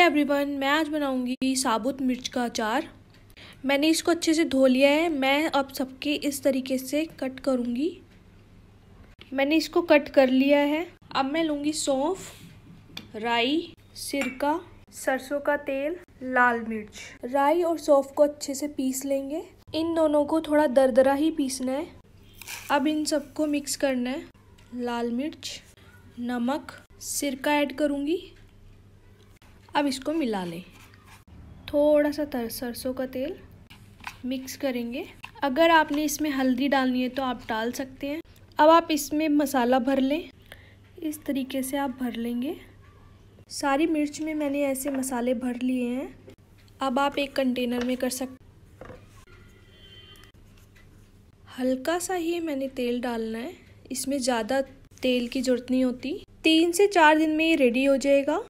everyone मैं आज बनाऊंगी साबुत मिर्च का अचार मैंने इसको अच्छे से धो लिया है मैं अब सबके इस तरीके से कट करूंगी मैंने इसको कट कर लिया है अब मैं लूंगी सौंफ राई सिरका सरसों का तेल लाल मिर्च राई और सौंफ को अच्छे से पीस लेंगे इन दोनों को थोड़ा दरदरा ही पीसना है अब इन सबको मिक्स करना है लाल मिर्च नमक सिरका ऐड करूंगी अब इसको मिला लें थोड़ा सा सरसों का तेल मिक्स करेंगे अगर आपने इसमें हल्दी डालनी है तो आप डाल सकते हैं अब आप इसमें मसाला भर लें इस तरीके से आप भर लेंगे सारी मिर्च में मैंने ऐसे मसाले भर लिए हैं अब आप एक कंटेनर में कर सकते हल्का सा ही मैंने तेल डालना है इसमें ज़्यादा तेल की ज़रूरत नहीं होती तीन से चार दिन में ये रेडी हो जाएगा